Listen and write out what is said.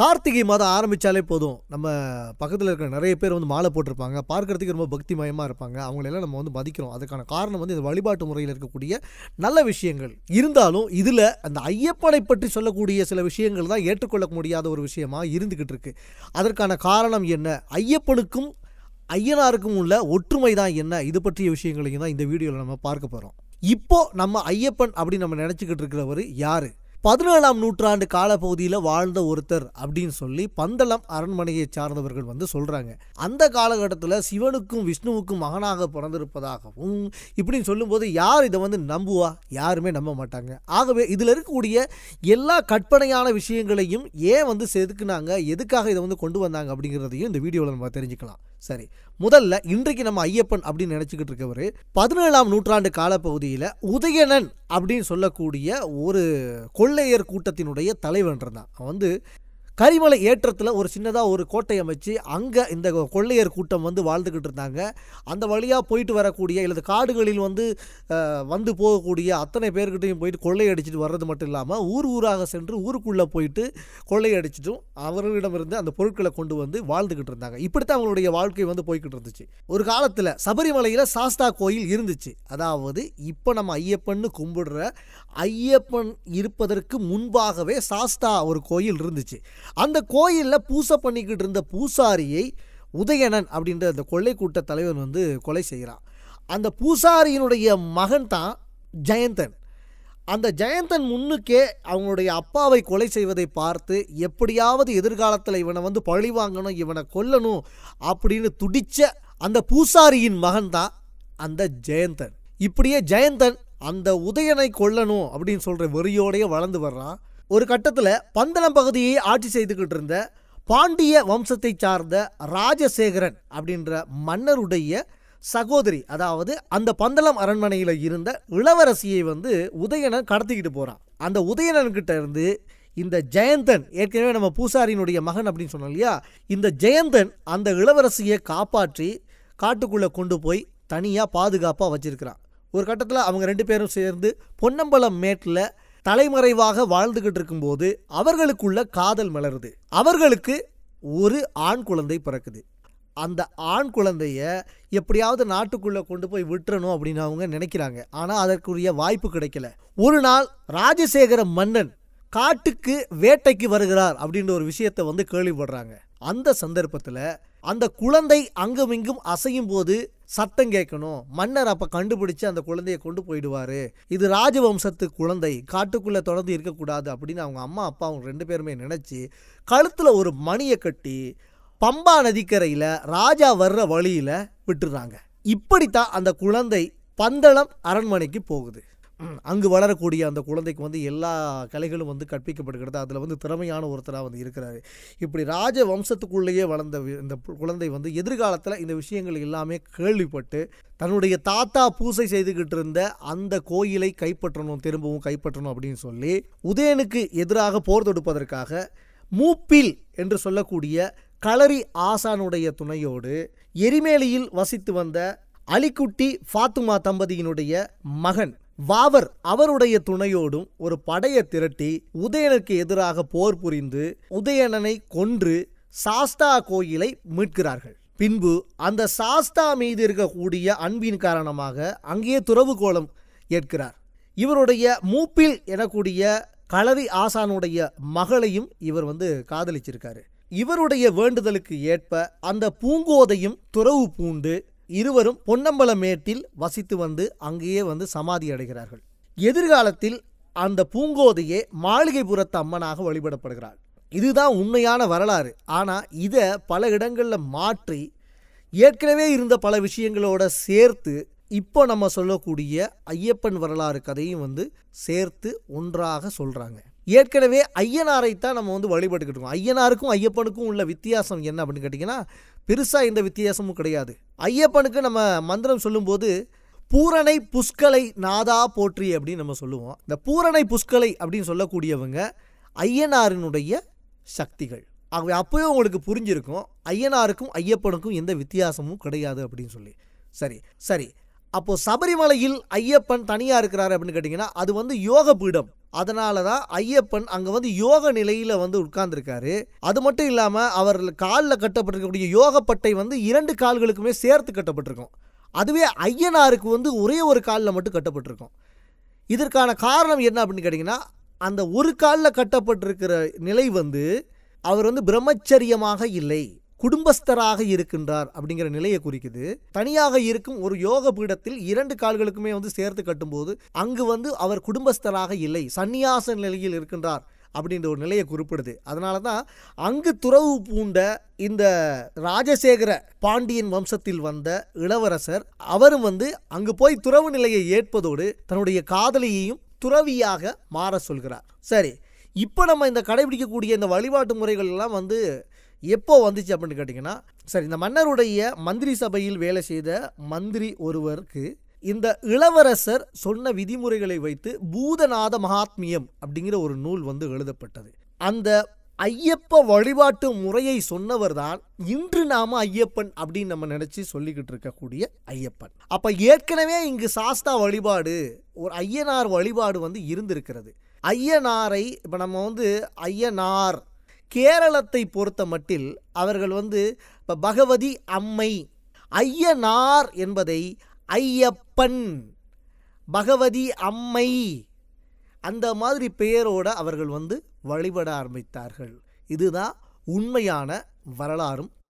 கார்த்திகை மாதம் ஆரம்பித்தாலே போதும் நம்ம பக்கத்தில் இருக்கிற நிறைய பேர் வந்து மாலை போட்டிருப்பாங்க பார்க்குறதுக்கு ரொம்ப பக்தி மயமாக இருப்பாங்க அவங்களெல்லாம் நம்ம வந்து மதிக்கிறோம் அதுக்கான காரணம் வந்து இது வழிபாட்டு முறையில் இருக்கக்கூடிய நல்ல விஷயங்கள் இருந்தாலும் இதில் அந்த ஐயப்பனை பற்றி சொல்லக்கூடிய சில விஷயங்கள் தான் ஏற்றுக்கொள்ள முடியாத ஒரு விஷயமாக இருந்துக்கிட்டு இருக்குது அதற்கான காரணம் என்ன ஐயப்பனுக்கும் ஐயனாருக்கும் உள்ள ஒற்றுமை தான் என்ன இது பற்றிய விஷயங்களையும் தான் இந்த வீடியோவில் நம்ம பார்க்க போகிறோம் இப்போது நம்ம ஐயப்பன் அப்படின்னு நம்ம நினச்சிக்கிட்டு இருக்கிறவர் யார் பதினேழாம் நூற்றாண்டு காலப்பகுதியில் வாழ்ந்த ஒருத்தர் அப்படின்னு சொல்லி பந்தளம் அரண்மனையை சார்ந்தவர்கள் வந்து சொல்கிறாங்க அந்த காலகட்டத்தில் சிவனுக்கும் விஷ்ணுவுக்கும் மகனாக பிறந்திருப்பதாகவும் இப்படின்னு சொல்லும்போது யார் இதை வந்து நம்புவா யாருமே நம்ப மாட்டாங்க ஆகவே இதில் இருக்கக்கூடிய எல்லா கற்பனையான விஷயங்களையும் ஏன் வந்து செதுக்குனாங்க எதுக்காக இதை வந்து கொண்டு வந்தாங்க அப்படிங்கிறதையும் இந்த வீடியோவில் நம்ம தெரிஞ்சுக்கலாம் சரி முதல்ல இன்றைக்கு நம்ம ஐயப்பன் அப்படின்னு நினச்சிக்கிட்டு இருக்கவர் பதினேழாம் நூற்றாண்டு காலப்பகுதியில் உதயணன் அப்படின்னு சொல்லக்கூடிய ஒரு கொள்ளையர் கூட்டத்தினுடைய தலைவன் இருந்தான் அவன் வந்து கரிமலை ஏற்றத்தில் ஒரு சின்னதாக ஒரு கோட்டை அமைச்சு அங்கே இந்த கொள்ளையர் கூட்டம் வந்து வாழ்ந்துக்கிட்டு இருந்தாங்க அந்த வழியாக போயிட்டு வரக்கூடிய இல்லது காடுகளில் வந்து வந்து போகக்கூடிய அத்தனை பேர்கிட்டையும் போயிட்டு கொள்ளையடிச்சிட்டு வர்றது மட்டும் இல்லாமல் ஊர் ஊராக சென்று ஊருக்குள்ளே போயிட்டு கொள்ளையடிச்சிட்டும் அவர்களிடமிருந்து அந்த பொருட்களை கொண்டு வந்து வாழ்ந்துக்கிட்டு இருந்தாங்க இப்படித்தான் அவங்களுடைய வாழ்க்கை வந்து போய்கிட்டு இருந்துச்சு ஒரு காலத்தில் சபரிமலையில் சாஸ்தா கோயில் இருந்துச்சு அதாவது இப்போ நம்ம ஐயப்பன்னு கும்பிடுற ஐயப்பன் இருப்பதற்கு முன்பாகவே சாஸ்தா ஒரு கோயில் இருந்துச்சு அந்த கோயிலில் பூசை பண்ணிக்கிட்டு இருந்த பூசாரியை உதயணன் அப்படின்ற அந்த கொள்ளை கூட்ட தலைவன் வந்து கொலை செய்கிறான் அந்த பூசாரியினுடைய மகன் தான் ஜெயந்தன் அந்த ஜெயந்தன் முன்னுக்கே அவங்களுடைய அப்பாவை கொலை செய்வதை பார்த்து எப்படியாவது எதிர்காலத்தில் இவனை வந்து பழி வாங்கணும் இவனை கொல்லணும் அப்படின்னு துடிச்ச அந்த பூசாரியின் மகன் தான் அந்த ஜெயந்தன் இப்படியே ஜெயந்தன் அந்த உதயனை கொல்லணும் அப்படின்னு சொல்கிற வெறியோடையே வளர்ந்து வர்றான் ஒரு கட்டத்தில் பந்தளம் பகுதியை ஆட்சி செய்துக்கிட்டு இருந்த பாண்டிய வம்சத்தை சார்ந்த ராஜசேகரன் அப்படின்ற மன்னருடைய சகோதரி அதாவது அந்த பந்தளம் அரண்மனையில் இருந்த இளவரசியை வந்து உதயணன் கடத்திக்கிட்டு போகிறான் அந்த உதயணன்கிட்ட இருந்து இந்த ஜெயந்தன் ஏற்கனவே நம்ம பூசாரியினுடைய மகன் அப்படின்னு சொன்னோம் இல்லையா இந்த ஜெயந்தன் அந்த இளவரசியை காப்பாற்றி காட்டுக்குள்ளே கொண்டு போய் தனியாக பாதுகாப்பாக வச்சுருக்கிறான் ஒரு கட்டத்தில் அவங்க ரெண்டு பேரும் சேர்ந்து பொன்னம்பலம் மேட்டில் தலைமறைவாக வாழ்ந்துகிட்டு இருக்கும்போது அவர்களுக்குள்ள காதல் மலருது அவர்களுக்கு ஒரு ஆண் குழந்தை பிறக்குது அந்த ஆண் குழந்தைய எப்படியாவது நாட்டுக்குள்ளே கொண்டு போய் விட்டுறணும் அப்படின்னு அவங்க நினைக்கிறாங்க ஆனால் அதற்குரிய வாய்ப்பு கிடைக்கல ஒரு நாள் ராஜசேகர மன்னன் காட்டுக்கு வேட்டைக்கு வருகிறார் அப்படின்ற ஒரு விஷயத்தை வந்து கேள்விப்படுறாங்க அந்த சந்தர்ப்பத்தில் அந்த குழந்தை அங்கும் இங்கும் அசையும் போது சத்தம் கேட்கணும் மன்னர் அப்போ கண்டுபிடிச்சு அந்த குழந்தைய கொண்டு போயிடுவாரு இது ராஜவம்சத்து குழந்தை காட்டுக்குள்ளே தொடர்ந்து இருக்கக்கூடாது அப்படின்னு அவங்க அம்மா அப்பா அவங்க ரெண்டு பேருமே நினச்சி கழுத்தில் ஒரு மணியை கட்டி பம்பா நதிக்கரையில் ராஜா வர்ற வழியில் விட்டுறாங்க இப்படித்தான் அந்த குழந்தை பந்தளம் அரண்மனைக்கு போகுது அங்கு வளரக்கூடிய அந்த குழந்தைக்கு வந்து எல்லா கலைகளும் வந்து கற்பிக்கப்படுகிறது அதில் வந்து திறமையான ஒருத்தராக வந்து இருக்கிறாரு இப்படி ராஜ வம்சத்துக்குள்ளேயே வளர்ந்த இந்த குழந்தை வந்து எதிர்காலத்தில் இந்த விஷயங்கள் எல்லாமே கேள்விப்பட்டு தன்னுடைய தாத்தா பூசை செய்துக்கிட்டு இருந்த அந்த கோயிலை கைப்பற்றணும் திரும்பவும் கைப்பற்றணும் அப்படின்னு சொல்லி உதயனுக்கு எதிராக போர் தொடுப்பதற்காக மூப்பில் என்று சொல்லக்கூடிய களரி ஆசானுடைய துணையோடு எரிமேலியில் வசித்து வந்த அலிக்குட்டி ஃபாத்துமா தம்பதியினுடைய மகன் வாவர் அவருடைய துணையோடும் ஒரு படையை திரட்டி உதயனுக்கு எதிராக போர் புரிந்து உதயணனை கொன்று சாஸ்தா கோயிலை மீட்கிறார்கள் பின்பு அந்த சாஸ்தா மீது இருக்கக்கூடிய அன்பின் காரணமாக அங்கேயே துறவு கோலம் ஏற்கிறார் இவருடைய மூப்பில் எனக்கூடிய களரி ஆசானுடைய மகளையும் இவர் வந்து காதலிச்சிருக்காரு இவருடைய வேண்டுதலுக்கு ஏற்ப அந்த பூங்கோதையும் துறவு பூண்டு இருவரும் பொன்னம்பலமேட்டில் வசித்து வந்து அங்கேயே வந்து சமாதி அடைகிறார்கள் எதிர்காலத்தில் அந்த பூங்கோதையே மாளிகைபுரத்து அம்மனாக வழிபடப்படுகிறாள் இதுதான் உண்மையான வரலாறு ஆனால் இதை பல இடங்களில் மாற்றி ஏற்கனவே இருந்த பல விஷயங்களோட சேர்த்து இப்போ நம்ம சொல்லக்கூடிய ஐயப்பன் வரலாறு கதையும் வந்து சேர்த்து ஒன்றாக சொல்கிறாங்க ஏற்கனவே ஐயனாரை தான் நம்ம வந்து வழிபட்டுக்கிட்டு இருக்கோம் ஐயனாருக்கும் ஐயப்பனுக்கும் உள்ள வித்தியாசம் என்ன அப்படின்னு கேட்டிங்கன்னா பெருசாக எந்த வித்தியாசமும் கிடையாது ஐயப்பனுக்கு நம்ம மந்திரம் சொல்லும்போது பூரணை புஷ்கலை நாதா போற்றி அப்படின்னு நம்ம சொல்லுவோம் இந்த பூரணை புஷ்கலை அப்படின்னு சொல்லக்கூடியவங்க ஐயனாரினுடைய சக்திகள் ஆகவே அப்போயும் உங்களுக்கு புரிஞ்சிருக்கும் ஐயனாருக்கும் ஐயப்பனுக்கும் எந்த வித்தியாசமும் கிடையாது அப்படின்னு சொல்லி சரி சரி அப்போது சபரிமலையில் ஐயப்பன் தனியாக இருக்கிறாரு அப்படின்னு கேட்டிங்கன்னா அது வந்து யோக பீடம் அதனால தான் ஐயப்பன் அங்கே வந்து யோக நிலையில் வந்து உட்கார்ந்துருக்காரு அது மட்டும் இல்லாமல் அவர் காலில் கட்டப்பட்டிருக்கக்கூடிய யோகப்பட்டை வந்து இரண்டு கால்களுக்குமே சேர்த்து கட்டப்பட்டிருக்கும் அதுவே ஐயனாருக்கு வந்து ஒரே ஒரு காலில் மட்டும் கட்டப்பட்டிருக்கும் இதற்கான காரணம் என்ன அப்படின்னு கேட்டிங்கன்னா அந்த ஒரு காலில் கட்டப்பட்டிருக்கிற நிலை வந்து அவர் வந்து பிரம்மச்சரியமாக இல்லை குடும்பஸ்தராக இருக்கின்றார் அப்படிங்கிற நிலையை குறிக்குது தனியாக இருக்கும் ஒரு யோக பீடத்தில் இரண்டு கால்களுக்குமே வந்து சேர்த்து கட்டும்போது அங்கு வந்து அவர் குடும்பஸ்தராக இல்லை சந்நியாச நிலையில் இருக்கின்றார் அப்படின்ற ஒரு நிலையை குறிப்பிடுது அதனால தான் அங்கு துறவு பூண்ட இந்த ராஜசேகர பாண்டியன் வம்சத்தில் வந்த இளவரசர் அவரும் வந்து அங்கு போய் துறவு நிலையை ஏற்பதோடு தன்னுடைய காதலியையும் துறவியாக மாற சொல்கிறார் சரி இப்போ நம்ம இந்த கடைபிடிக்கக்கூடிய இந்த வழிபாட்டு முறைகள் எல்லாம் வந்து எப்போ வந்துச்சு அப்படின்னு கேட்டிங்கன்னா சரி இந்த மன்னருடைய மந்திரி சபையில் வேலை செய்த மந்திரி ஒருவருக்கு இந்த இளவரசர் சொன்ன விதிமுறைகளை வைத்து பூதநாத மகாத்மியம் அப்படிங்கிற ஒரு நூல் வந்து எழுதப்பட்டது அந்த ஐயப்ப வழிபாட்டு முறையை சொன்னவர் தான் இன்று நாம ஐயப்பன் அப்படின்னு நம்ம நினைச்சு சொல்லிக்கிட்டு இருக்கக்கூடிய ஐயப்பன் அப்ப ஏற்கனவே இங்கு சாஸ்தா வழிபாடு ஒரு ஐயனார் வழிபாடு வந்து இருந்திருக்கிறது ஐயனாரை இப்போ நம்ம வந்து ஐயனார் கேரளத்தை பொறுத்த மட்டில் அவர்கள் வந்து இப்போ பகவதி அம்மை ஐயனார் என்பதை ஐயப்பன் பகவதி அம்மை அந்த மாதிரி பெயரோடு அவர்கள் வந்து வழிபட ஆரம்பித்தார்கள் இதுதான் உண்மையான வரலாறும்